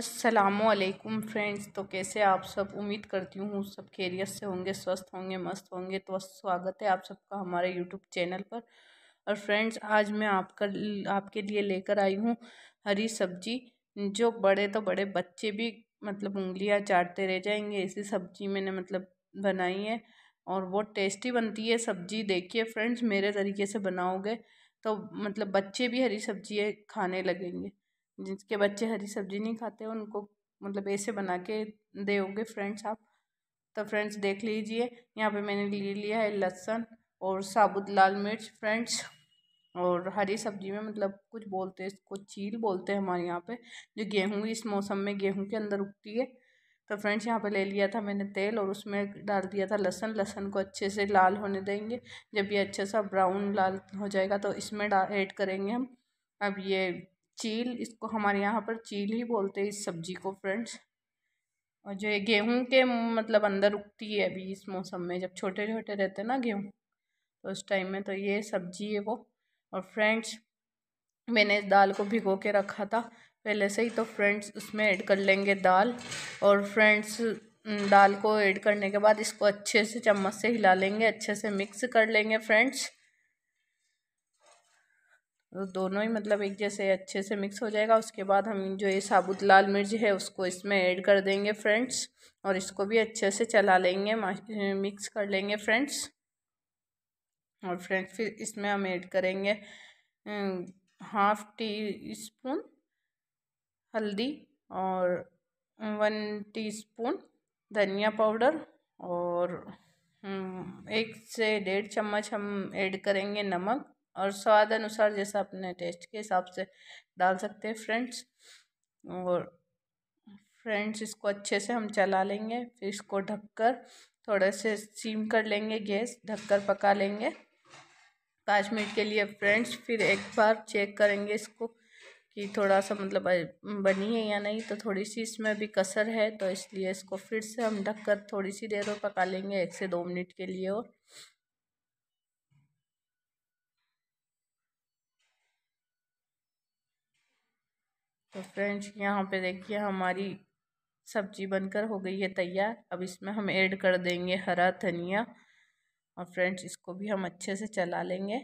असलकुम फ्रेंड्स तो कैसे आप सब उम्मीद करती हूँ सब खैरियत से होंगे स्वस्थ होंगे मस्त होंगे तो स्वागत है आप सबका हमारे यूट्यूब चैनल पर और फ्रेंड्स आज मैं आपका आपके लिए लेकर आई हूँ हरी सब्जी जो बड़े तो बड़े बच्चे भी मतलब उंगलियाँ चाटते रह जाएंगे ऐसी सब्जी मैंने मतलब बनाई है और वो टेस्टी बनती है सब्जी देखिए फ्रेंड्स मेरे तरीके से बनाओगे तो मतलब बच्चे भी हरी सब्जी खाने लगेंगे जिसके बच्चे हरी सब्जी नहीं खाते उनको मतलब ऐसे बना के दोगे फ्रेंड्स आप तो फ्रेंड्स देख लीजिए यहाँ पे मैंने ले लिया है लहसुन और साबुत लाल मिर्च फ्रेंड्स और हरी सब्जी में मतलब कुछ बोलते हैं इसको चील बोलते हैं हमारे यहाँ पे जो गेहूँ इस मौसम में गेहूँ के अंदर उगती है तो फ्रेंड्स यहाँ पे ले लिया था मैंने तेल और उसमें डाल दिया था लहसन लहसन को अच्छे से लाल होने देंगे जब ये अच्छे सा ब्राउन लाल हो जाएगा तो इसमें ऐड करेंगे हम अब ये चील इसको हमारे यहाँ पर चील ही बोलते हैं इस सब्जी को फ्रेंड्स और जो ये गेहूँ के मतलब अंदर उगती है अभी इस मौसम में जब छोटे छोटे रहते हैं ना गेहूँ तो उस टाइम में तो ये सब्जी है वो और फ्रेंड्स मैंने इस दाल को भिगो के रखा था पहले से ही तो फ्रेंड्स उसमें ऐड कर लेंगे दाल और फ्रेंड्स दाल को ऐड करने के बाद इसको अच्छे से चम्मच से हिला लेंगे अच्छे से मिक्स कर लेंगे फ्रेंड्स तो दोनों ही मतलब एक जैसे अच्छे से मिक्स हो जाएगा उसके बाद हम जो ये साबुत लाल मिर्च है उसको इसमें ऐड कर देंगे फ्रेंड्स और इसको भी अच्छे से चला लेंगे मिक्स कर लेंगे फ्रेंड्स और फ्रेंड्स फिर इसमें हम ऐड करेंगे हाफ टी स्पून हल्दी और वन टी स्पून धनिया पाउडर और हम्म, एक से डेढ़ चम्मच हम ऐड करेंगे नमक और स्वाद अनुसार जैसा अपने टेस्ट के हिसाब से डाल सकते हैं फ्रेंड्स और फ्रेंड्स इसको अच्छे से हम चला लेंगे फिर इसको ढककर थोड़े से सीम कर लेंगे गैस ढककर पका लेंगे पाँच मिनट के लिए फ्रेंड्स फिर एक बार चेक करेंगे इसको कि थोड़ा सा मतलब बनी है या नहीं तो थोड़ी सी इसमें भी कसर है तो इसलिए इसको फिर से हम ढककर थोड़ी सी देर और पका लेंगे एक से दो मिनट के लिए और तो फ्रेंड्स यहाँ पे देखिए हमारी सब्जी बनकर हो गई है तैयार अब इसमें हम ऐड कर देंगे हरा धनिया और फ्रेंड्स इसको भी हम अच्छे से चला लेंगे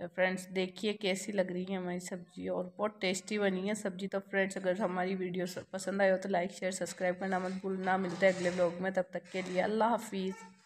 तो फ्रेंड्स देखिए कैसी लग रही है हमारी सब्जी और बहुत टेस्टी बनी है सब्जी तो फ्रेंड्स अगर हमारी वीडियो पसंद आए हो तो लाइक शेयर सब्सक्राइब करना मत भूलना मिलते हैं अगले ब्लॉग में तब तक के लिए अल्लाह हाफिज़